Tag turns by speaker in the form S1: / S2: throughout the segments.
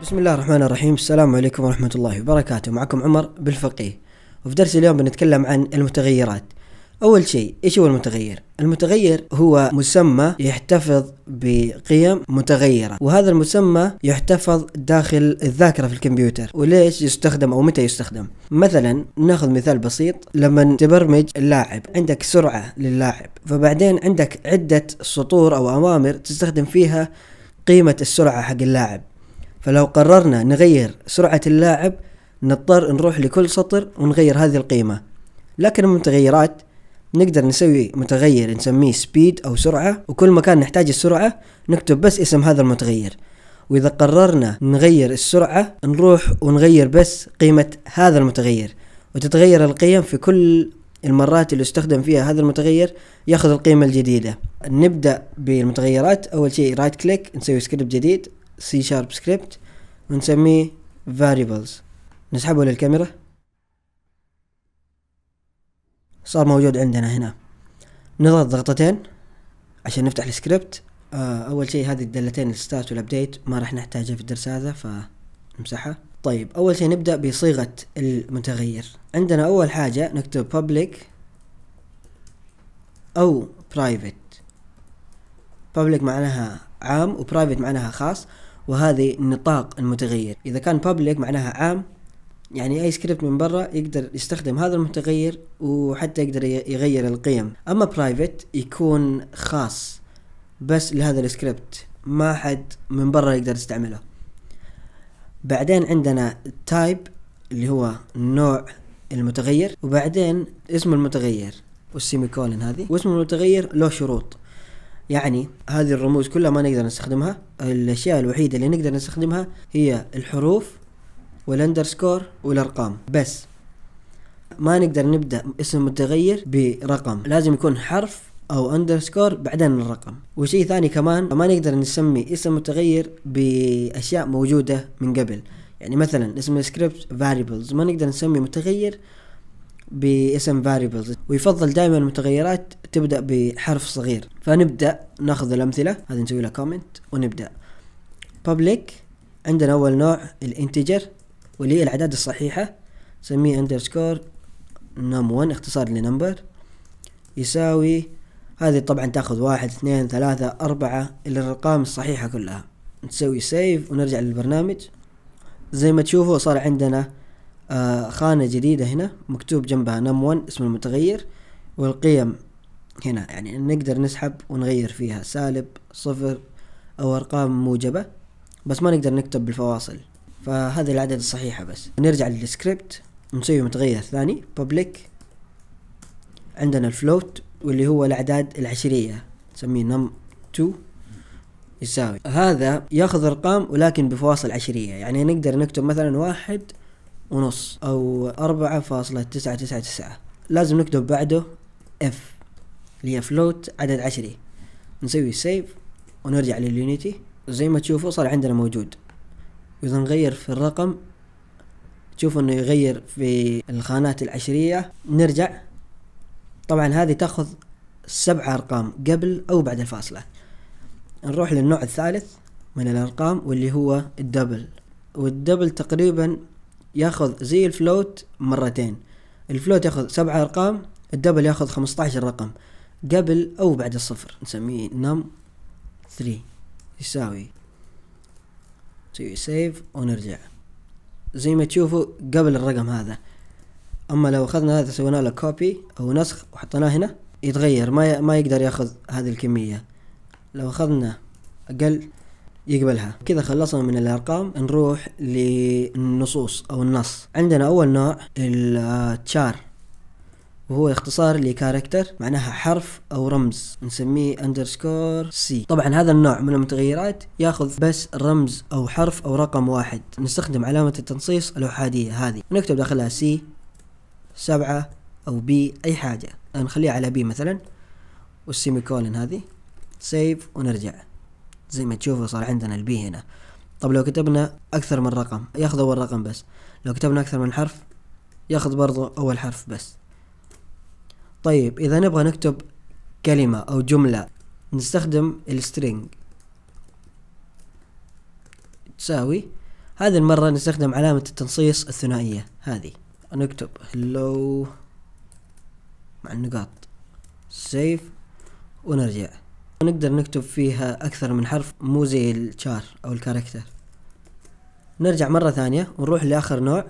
S1: بسم الله الرحمن الرحيم السلام عليكم ورحمة الله وبركاته معكم عمر بالفقيه وفي درس اليوم بنتكلم عن المتغيرات أول شيء إيش هو المتغير؟ المتغير هو مسمى يحتفظ بقيم متغيرة وهذا المسمى يحتفظ داخل الذاكرة في الكمبيوتر وليش يستخدم أو متى يستخدم مثلا ناخذ مثال بسيط لما تبرمج اللاعب عندك سرعة للاعب فبعدين عندك عدة سطور أو أوامر تستخدم فيها قيمة السرعة حق اللاعب فلو قررنا نغير سرعة اللاعب نضطر نروح لكل سطر ونغير هذه القيمة لكن المتغيرات نقدر نسوي متغير نسميه سبيد أو سرعة وكل ما كان نحتاج السرعة نكتب بس اسم هذا المتغير وإذا قررنا نغير السرعة نروح ونغير بس قيمة هذا المتغير وتتغير القيم في كل المرات اللي استخدم فيها هذا المتغير ياخذ القيمة الجديدة نبدأ بالمتغيرات أول شيء رايت كليك نسوي سكريبت جديد سي شارب سكريبت ونسميه variables نسحبه للكاميرا صار موجود عندنا هنا نضغط ضغطتين عشان نفتح السكريبت آه، اول شيء هذه الدلتين الستات والابديت ما راح نحتاجها في الدرس هذا فنمسحها طيب اول شيء نبدا بصيغه المتغير عندنا اول حاجه نكتب public او private public معناها عام وبرايفت معناها خاص وهذه نطاق المتغير اذا كان public معناها عام يعني اي سكريبت من برا يقدر يستخدم هذا المتغير وحتى يقدر يغير القيم اما برايفت يكون خاص بس لهذا السكريبت ما حد من برا يقدر يستعمله بعدين عندنا تايب اللي هو نوع المتغير وبعدين اسم المتغير والسيمي كولن هذه واسم المتغير له شروط يعني هذه الرموز كلها ما نقدر نستخدمها الاشياء الوحيده اللي نقدر نستخدمها هي الحروف والاندرسكور والارقام بس ما نقدر نبدا اسم متغير برقم لازم يكون حرف او اندرسكور بعدين الرقم وشيء ثاني كمان ما نقدر نسمي اسم متغير باشياء موجوده من قبل يعني مثلا اسم السكريبت variables ما نقدر نسمي متغير باسم variables ويفضل دائما المتغيرات تبدا بحرف صغير فنبدا ناخذ الامثله هذه نسوي لها كومنت ونبدا public عندنا اول نوع الانتجر واللي هي الأعداد الصحيحة سميه اندرسكور نم 1 اختصار لنمبر يساوي هذه طبعا تاخذ واحد اثنين ثلاثة أربعة إلى الأرقام الصحيحة كلها نسوي سيف ونرجع للبرنامج زي ما تشوفوا صار عندنا آه، خانة جديدة هنا مكتوب جنبها نم 1 اسم المتغير والقيم هنا يعني نقدر نسحب ونغير فيها سالب صفر أو أرقام موجبة بس ما نقدر نكتب بالفواصل فهذا العدد الصحيحة بس نرجع للسكريبت نسوي متغير ثاني public عندنا الفلوت واللي هو الأعداد العشرية نسميه num 2 يساوي هذا ياخذ ارقام ولكن بفواصل عشرية يعني نقدر نكتب مثلا واحد ونص او اربعة فاصلة تسعة تسعة تسعة لازم نكتب بعده اف اللي هي فلوت عدد عشري نسوي سيف ونرجع لليونيتي زي ما تشوفوا صار عندنا موجود واذا نغير في الرقم تشوف انه يغير في الخانات العشرية نرجع طبعا هذه تاخذ سبع ارقام قبل او بعد الفاصلة نروح للنوع الثالث من الارقام واللي هو الدبل والدبل تقريبا ياخذ زي الفلوت مرتين الفلوت ياخذ سبع ارقام الدبل ياخذ 15 رقم قبل او بعد الصفر نسميه نم 3 يساوي تو سيف ونرجع زي ما تشوفوا قبل الرقم هذا اما لو اخذنا هذا سوينا له كوبي او نسخ وحطيناه هنا يتغير ما ما يقدر ياخذ هذه الكميه لو اخذنا اقل يقبلها كذا خلصنا من الارقام نروح للنصوص او النص عندنا اول نوع التشار وهو اختصار لكاركتر معناها حرف او رمز نسميه اندرسكور سي طبعا هذا النوع من المتغيرات ياخذ بس رمز او حرف او رقم واحد نستخدم علامة التنصيص الاحادية هذه نكتب داخلها سي سبعة او بي اي حاجة نخليها على بي مثلا والسيمي كولن هذه سيف ونرجع زي ما تشوفوا صار عندنا البي هنا طب لو كتبنا اكثر من رقم ياخذ اول رقم بس لو كتبنا اكثر من حرف ياخذ برضو اول حرف بس طيب اذا نبغى نكتب كلمة او جملة نستخدم السترينج تساوي هذه المرة نستخدم علامة التنصيص الثنائية هذه نكتب hello مع النقاط سيف ونرجع نقدر نكتب فيها أكثر من حرف مو زي الشار أو الكاركتر نرجع مرة ثانية ونروح لآخر نوع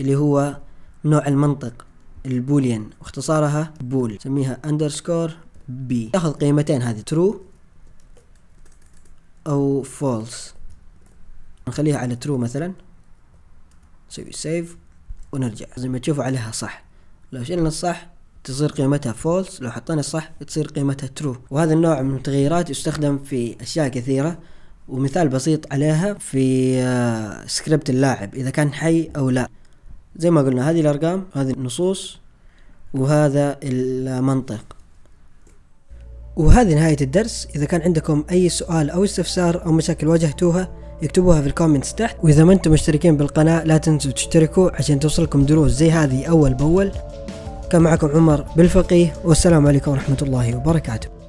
S1: اللي هو نوع المنطق البوليان واختصارها بول سميها اندرسكور بي تاخذ قيمتين هذه ترو او فولس نخليها على ترو مثلا نسوي سيف ونرجع زي ما تشوفوا عليها صح لو شلنا الصح تصير قيمتها فولس لو حطينا الصح تصير قيمتها ترو وهذا النوع من التغييرات يستخدم في اشياء كثيره ومثال بسيط عليها في سكريبت آه، اللاعب اذا كان حي او لا زي ما قلنا هذه الأرقام هذه النصوص وهذا المنطق وهذه نهاية الدرس إذا كان عندكم أي سؤال أو استفسار أو مشاكل واجهتوها اكتبوها في الكومنتس تحت وإذا ما أنتم مشتركين بالقناة لا تنسوا تشتركوا عشان توصلكم دروس زي هذه أول بأول كان معكم عمر بالفقيه والسلام عليكم ورحمة الله وبركاته